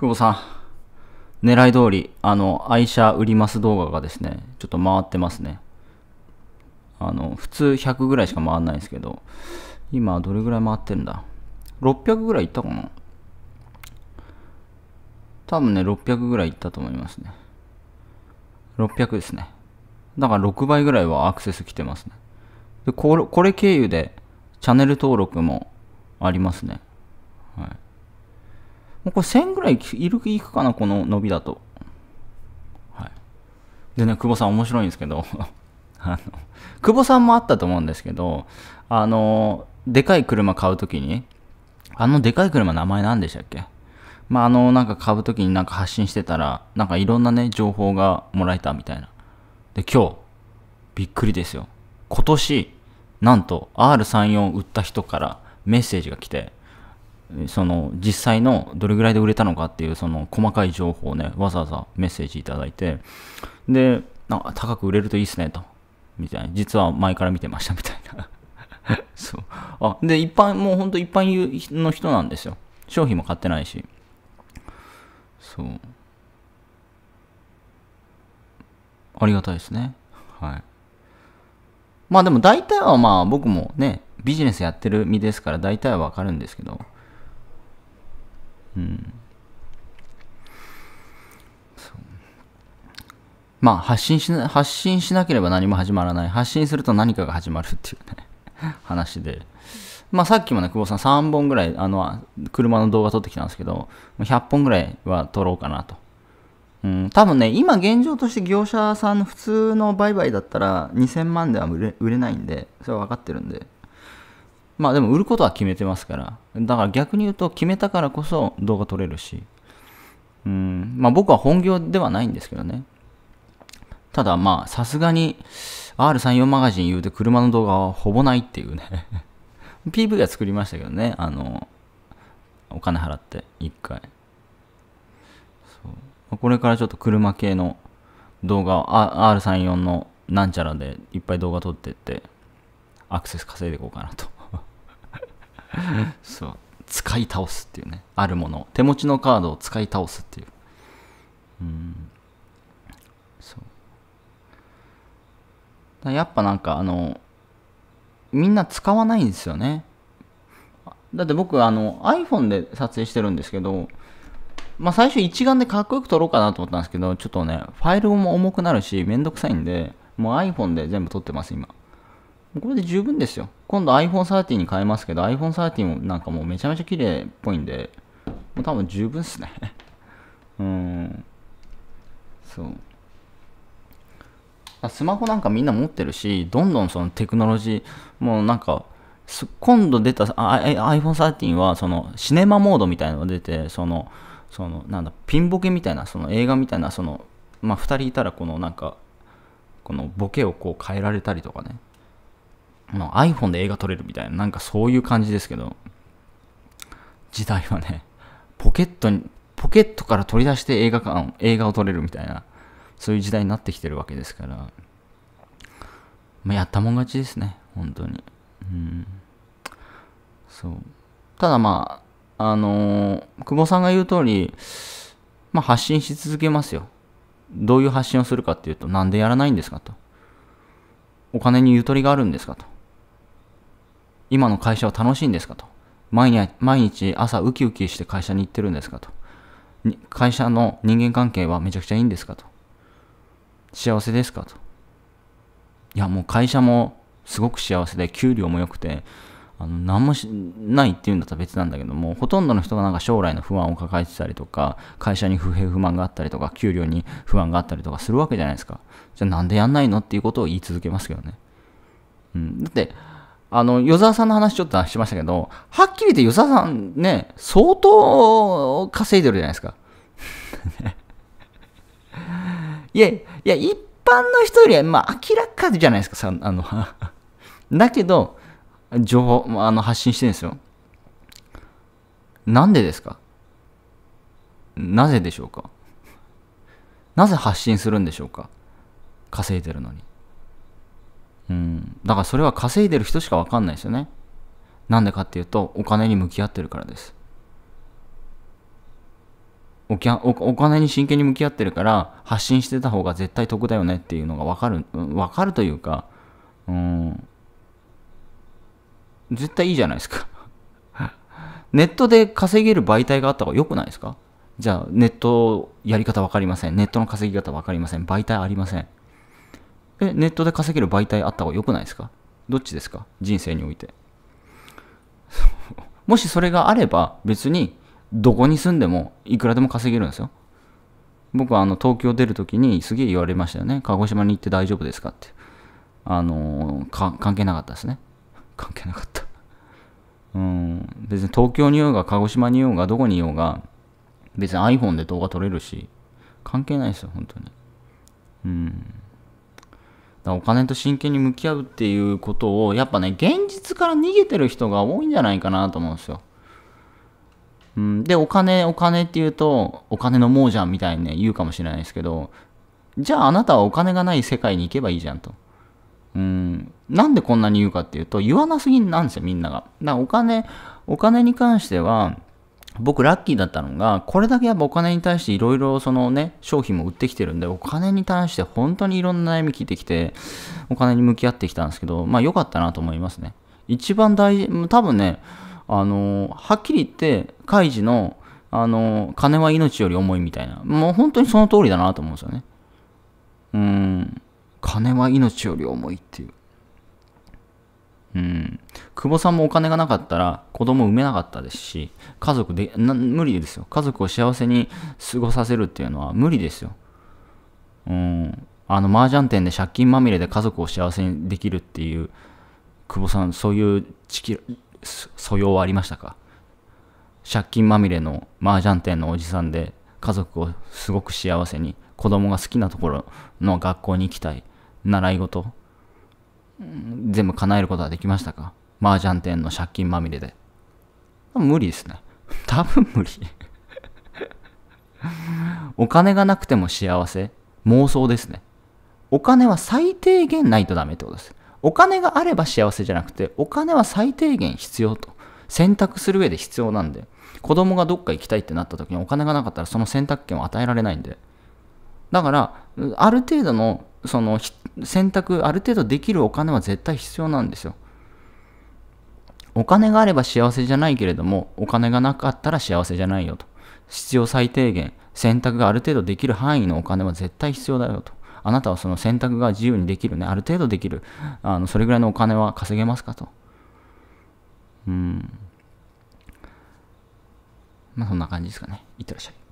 久保さん、狙い通り、あの、愛車売ります動画がですね、ちょっと回ってますね。あの、普通100ぐらいしか回んないですけど、今どれぐらい回ってるんだ ?600 ぐらい行ったかな多分ね、600ぐらい行ったと思いますね。600ですね。だから6倍ぐらいはアクセス来てますね。でこれこれ経由でチャンネル登録もありますね。はいうこれ1000ぐらいいるいくかな、この伸びだと。はい。でね、久保さん面白いんですけど、あの、久保さんもあったと思うんですけど、あの、でかい車買うときに、あのでかい車名前何でしたっけまあ、あの、なんか買うときになんか発信してたら、なんかいろんなね、情報がもらえたみたいな。で、今日、びっくりですよ。今年、なんと R34 売った人からメッセージが来て、その実際のどれぐらいで売れたのかっていうその細かい情報をねわざわざメッセージいただいてであ高く売れるといいっすねとみたいな実は前から見てましたみたいな そうあで一般もう本当一般の人なんですよ商品も買ってないしそうありがたいですねはいまあでも大体はまあ僕もねビジネスやってる身ですから大体はわかるんですけどうんまあ発信しな、発信しなければ何も始まらない。発信すると何かが始まるっていうね、話で。まあさっきもね、久保さん3本ぐらい、あの、車の動画撮ってきたんですけど、100本ぐらいは撮ろうかなと。うん、多分ね、今現状として業者さんの普通の売買だったら2000万では売れ売れないんで、それは分かってるんで。まあでも売ることは決めてますから。だから逆に言うと決めたからこそ動画撮れるし。うん。まあ僕は本業ではないんですけどね。ただまあさすがに R34 マガジン言うて車の動画はほぼないっていうね PV は作りましたけどね。あの、お金払って1回。そうこれからちょっと車系の動画を R34 のなんちゃらでいっぱい動画撮ってってアクセス稼いでいこうかなとそう使い倒すっていうねあるもの手持ちのカードを使い倒すっていううんそうやっぱなんかあのみんな使わないんですよねだって僕あの iPhone で撮影してるんですけどまあ最初一眼でかっこよく撮ろうかなと思ったんですけどちょっとねファイルも重くなるしめんどくさいんでもう iPhone で全部撮ってます今これで十分ですよ。今度 iPhone13 に変えますけど、iPhone13 もなんかもうめちゃめちゃ綺麗っぽいんで、もう多分十分っすね。うん。そう。スマホなんかみんな持ってるし、どんどんそのテクノロジー、もうなんか、今度出た iPhone13 はそのシネマモードみたいなのが出て、その、そのなんだ、ピンボケみたいな、その映画みたいな、その、まあ、2人いたらこのなんか、このボケをこう変えられたりとかね、まあ、iPhone で映画撮れるみたいな、なんかそういう感じですけど、時代はね、ポケットに、ポケットから取り出して映画館、映画を撮れるみたいな、そういう時代になってきてるわけですから、まあ、やったもん勝ちですね、本当に。うん。そう。ただまあ、あのー、久保さんが言う通り、まあ、発信し続けますよ。どういう発信をするかっていうと、なんでやらないんですかと。お金にゆとりがあるんですかと。今の会社は楽しいんですかと。毎日毎日朝ウキウキして会社に行ってるんですかと。会社の人間関係はめちゃくちゃいいんですかと。幸せですかと。いや、もう会社もすごく幸せで、給料も良くて、あの何もしないっていうんだったら別なんだけども、ほとんどの人がなんか将来の不安を抱えてたりとか、会社に不平不満があったりとか、給料に不安があったりとかするわけじゃないですか。じゃあなんでやんないのっていうことを言い続けますけどね。うん、だって、あの、与沢さんの話ちょっとしましたけど、はっきり言って与沢さんね、相当稼いでるじゃないですか。いや、いや、一般の人よりは、まあ、明らかじゃないですか、さあの だけど、情報、あの、発信してるんですよ。なんでですかなぜでしょうかなぜ発信するんでしょうか稼いでるのに。うん、だからそれは稼いでる人しか分かんないですよねなんでかっていうとお金に向き合ってるからですおきゃお金に真剣に向き合ってるから発信してた方が絶対得だよねっていうのが分かる分かるというか、うん、絶対いいじゃないですか ネットで稼げる媒体があった方が良くないですかじゃあネットやり方分かりませんネットの稼ぎ方分かりません媒体ありませんえ、ネットで稼げる媒体あった方が良くないですかどっちですか人生において。もしそれがあれば別にどこに住んでもいくらでも稼げるんですよ。僕はあの東京出るときにすげえ言われましたよね。鹿児島に行って大丈夫ですかって。あのー、関係なかったですね。関係なかった。うん、別に東京にいようが鹿児島にいようがどこにいようが別に iPhone で動画撮れるし関係ないですよ、本当に。うん。お金と真剣に向き合うっていうことをやっぱね現実から逃げてる人が多いんじゃないかなと思うんですよ。うん、でお金お金っていうとお金のもうじゃんみたいにね言うかもしれないですけどじゃああなたはお金がない世界に行けばいいじゃんと。うん、なんでこんなに言うかっていうと言わなすぎなんですよみんなが。だからお金お金に関しては僕ラッキーだったのが、これだけやっぱお金に対していろいろそのね、商品も売ってきてるんで、お金に対して本当にいろんな悩み聞いてきて、お金に向き合ってきたんですけど、まあ良かったなと思いますね。一番大事、多分ね、あの、はっきり言って、カイジの、あの、金は命より重いみたいな、もう本当にその通りだなと思うんですよね。うん、金は命より重いっていう。うん。久保さんもお金がなかったら子供産めなかったですし、家族で、無理ですよ。家族を幸せに過ごさせるっていうのは無理ですよ。うん。あの、麻雀店で借金まみれで家族を幸せにできるっていう、久保さん、そういう素養はありましたか借金まみれの麻雀店のおじさんで家族をすごく幸せに、子供が好きなところの学校に行きたい、習い事全部叶えることはできましたか麻雀店の借金まみれで。無理ですね。多分無理 お金がなくても幸せ妄想ですね。お金は最低限ないとダメってことです。お金があれば幸せじゃなくて、お金は最低限必要と。選択する上で必要なんで。子供がどっか行きたいってなった時にお金がなかったらその選択権を与えられないんで。だから、ある程度のその選択ある程度できるお金は絶対必要なんですよお金があれば幸せじゃないけれどもお金がなかったら幸せじゃないよと必要最低限選択がある程度できる範囲のお金は絶対必要だよとあなたはその選択が自由にできるねある程度できるあのそれぐらいのお金は稼げますかとうんまあそんな感じですかねいってらっしゃい